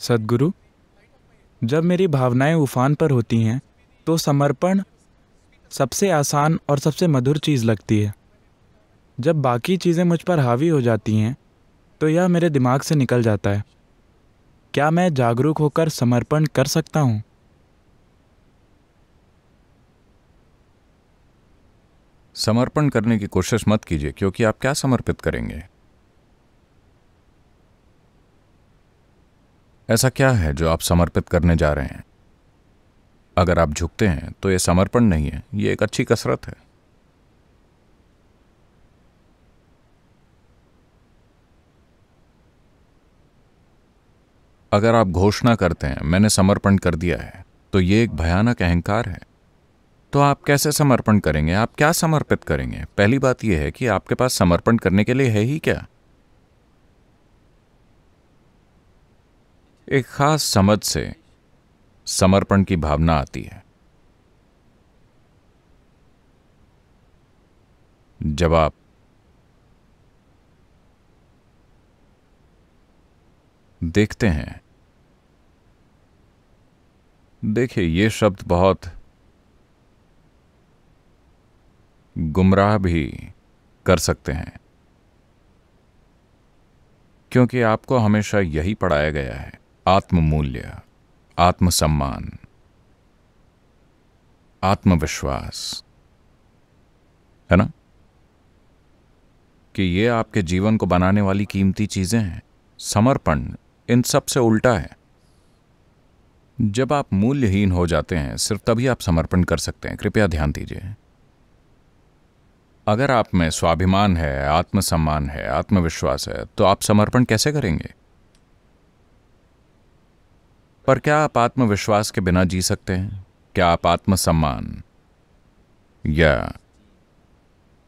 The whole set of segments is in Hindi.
सदगुरु जब मेरी भावनाएं उफान पर होती हैं तो समर्पण सबसे आसान और सबसे मधुर चीज़ लगती है जब बाकी चीज़ें मुझ पर हावी हो जाती हैं तो यह मेरे दिमाग से निकल जाता है क्या मैं जागरूक होकर समर्पण कर सकता हूँ समर्पण करने की कोशिश मत कीजिए क्योंकि आप क्या समर्पित करेंगे ऐसा क्या है जो आप समर्पित करने जा रहे हैं अगर आप झुकते हैं तो यह समर्पण नहीं है यह एक अच्छी कसरत है अगर आप घोषणा करते हैं मैंने समर्पण कर दिया है तो यह एक भयानक अहंकार है तो आप कैसे समर्पण करेंगे आप क्या समर्पित करेंगे पहली बात यह है कि आपके पास समर्पण करने के लिए है ही क्या एक खास समझ से समर्पण की भावना आती है जब आप देखते हैं देखिए ये शब्द बहुत गुमराह भी कर सकते हैं क्योंकि आपको हमेशा यही पढ़ाया गया है आत्ममूल्य आत्मसम्मान आत्मविश्वास है ना कि ये आपके जीवन को बनाने वाली कीमती चीजें हैं समर्पण इन सब से उल्टा है जब आप मूल्यहीन हो जाते हैं सिर्फ तभी आप समर्पण कर सकते हैं कृपया ध्यान दीजिए अगर आप में स्वाभिमान है आत्मसम्मान है आत्मविश्वास है तो आप समर्पण कैसे करेंगे पर क्या आप आत्मविश्वास के बिना जी सकते हैं क्या आप आत्मसम्मान या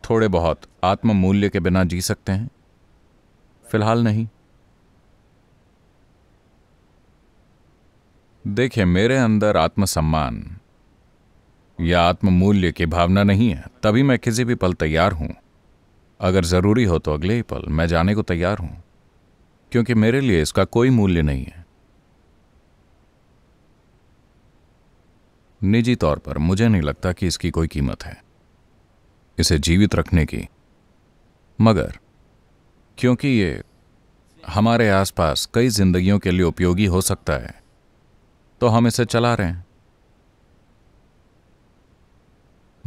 थोड़े बहुत आत्म मूल्य के बिना जी सकते हैं फिलहाल नहीं देखिए मेरे अंदर आत्मसम्मान या आत्ममूल्य की भावना नहीं है तभी मैं किसी भी पल तैयार हूं अगर ज़रूरी हो तो अगले ही पल मैं जाने को तैयार हूं क्योंकि मेरे लिए इसका कोई मूल्य नहीं है निजी तौर पर मुझे नहीं लगता कि इसकी कोई कीमत है इसे जीवित रखने की मगर क्योंकि ये हमारे आसपास कई जिंदगियों के लिए उपयोगी हो सकता है तो हम इसे चला रहे हैं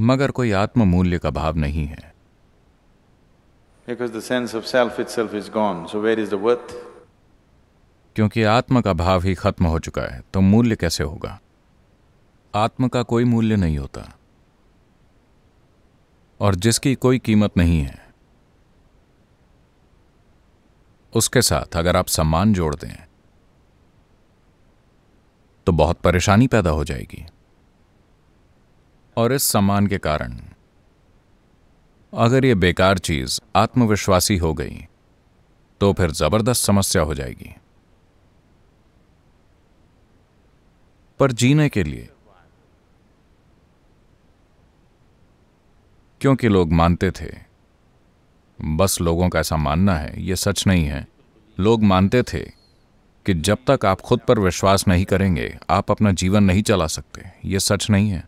मगर कोई आत्म मूल्य का भाव नहीं है क्योंकि आत्म का भाव ही खत्म हो चुका है तो मूल्य कैसे होगा आत्म का कोई मूल्य नहीं होता और जिसकी कोई कीमत नहीं है उसके साथ अगर आप सम्मान जोड़ दें तो बहुत परेशानी पैदा हो जाएगी और इस सम्मान के कारण अगर यह बेकार चीज आत्मविश्वासी हो गई तो फिर जबरदस्त समस्या हो जाएगी पर जीने के लिए क्योंकि लोग मानते थे बस लोगों का ऐसा मानना है ये सच नहीं है लोग मानते थे कि जब तक आप खुद पर विश्वास नहीं करेंगे आप अपना जीवन नहीं चला सकते ये सच नहीं है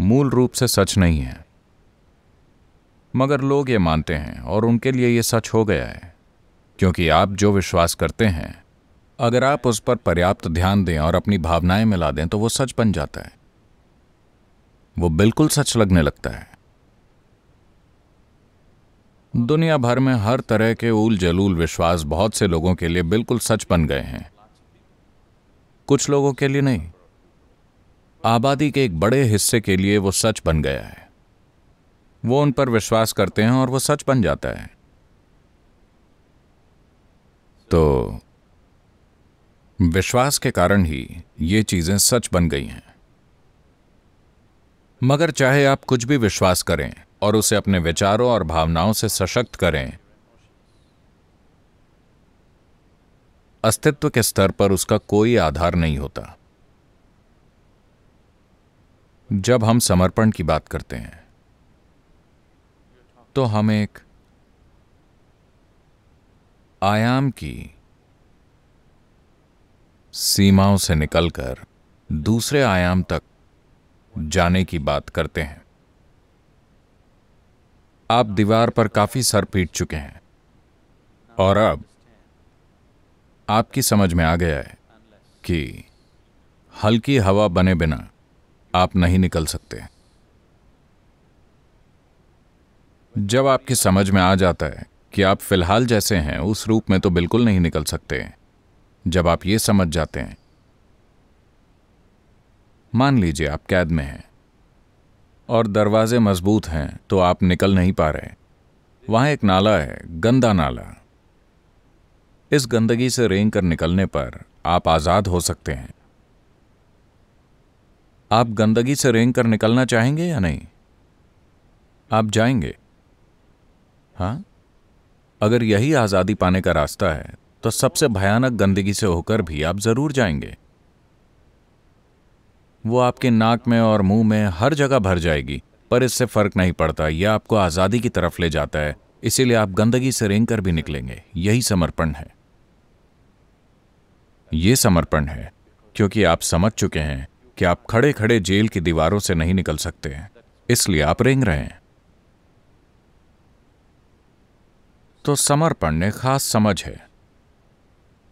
मूल रूप से सच नहीं है मगर लोग ये मानते हैं और उनके लिए ये सच हो गया है क्योंकि आप जो विश्वास करते हैं अगर आप उस पर पर्याप्त ध्यान दें और अपनी भावनाएं मिला दें तो वो सच बन जाता है वो बिल्कुल सच लगने लगता है दुनिया भर में हर तरह के उल जलूल विश्वास बहुत से लोगों के लिए बिल्कुल सच बन गए हैं कुछ लोगों के लिए नहीं आबादी के एक बड़े हिस्से के लिए वो सच बन गया है वो उन पर विश्वास करते हैं और वो सच बन जाता है तो विश्वास के कारण ही ये चीजें सच बन गई हैं मगर चाहे आप कुछ भी विश्वास करें और उसे अपने विचारों और भावनाओं से सशक्त करें अस्तित्व के स्तर पर उसका कोई आधार नहीं होता जब हम समर्पण की बात करते हैं तो हम एक आयाम की सीमाओं से निकलकर दूसरे आयाम तक जाने की बात करते हैं आप दीवार पर काफी सर पीट चुके हैं और अब आपकी समझ में आ गया है कि हल्की हवा बने बिना आप नहीं निकल सकते जब आपकी समझ में आ जाता है कि आप फिलहाल जैसे हैं उस रूप में तो बिल्कुल नहीं निकल सकते जब आप ये समझ जाते हैं मान लीजिए आप कैद में हैं और दरवाजे मजबूत हैं तो आप निकल नहीं पा रहे वहां एक नाला है गंदा नाला इस गंदगी से रेंग कर निकलने पर आप आज़ाद हो सकते हैं आप गंदगी से रेंग कर निकलना चाहेंगे या नहीं आप जाएंगे हाँ अगर यही आज़ादी पाने का रास्ता है तो सबसे भयानक गंदगी से होकर भी आप ज़रूर जाएंगे वो आपके नाक में और मुंह में हर जगह भर जाएगी पर इससे फर्क नहीं पड़ता यह आपको आज़ादी की तरफ ले जाता है इसीलिए आप गंदगी से रेंग कर भी निकलेंगे यही समर्पण है ये समर्पण है क्योंकि आप समझ चुके हैं कि आप खड़े खड़े जेल की दीवारों से नहीं निकल सकते हैं इसलिए आप रेंग रहे हैं तो समर्पण ने खास समझ है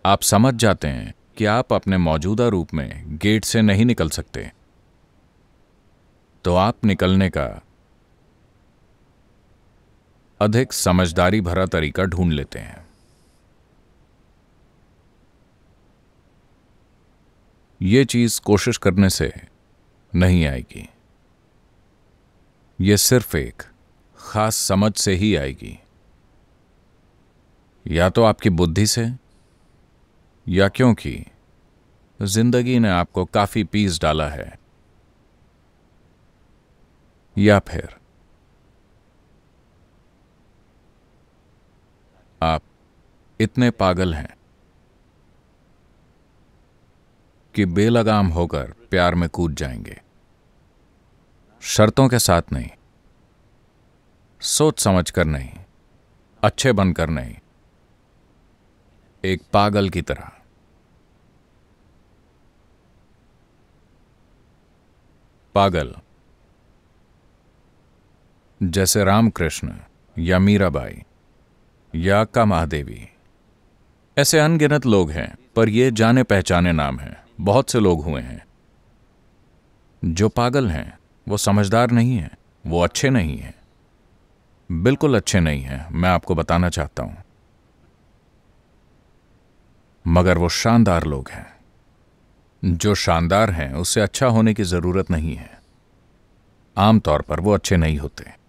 आप समझ जाते हैं कि आप अपने मौजूदा रूप में गेट से नहीं निकल सकते तो आप निकलने का अधिक समझदारी भरा तरीका ढूंढ लेते हैं ये चीज कोशिश करने से नहीं आएगी यह सिर्फ एक खास समझ से ही आएगी या तो आपकी बुद्धि से या क्योंकि जिंदगी ने आपको काफी पीस डाला है या फिर आप इतने पागल हैं कि बेलगाम होकर प्यार में कूद जाएंगे शर्तों के साथ नहीं सोच समझ कर नहीं अच्छे बनकर नहीं एक पागल की तरह पागल जैसे रामकृष्ण या मीराबाई या महादेवी ऐसे अनगिनत लोग हैं पर ये जाने पहचाने नाम हैं बहुत से लोग हुए हैं जो पागल हैं वो समझदार नहीं हैं वो अच्छे नहीं हैं बिल्कुल अच्छे नहीं हैं मैं आपको बताना चाहता हूं मगर वो शानदार लोग हैं जो शानदार हैं उससे अच्छा होने की ज़रूरत नहीं है आमतौर पर वो अच्छे नहीं होते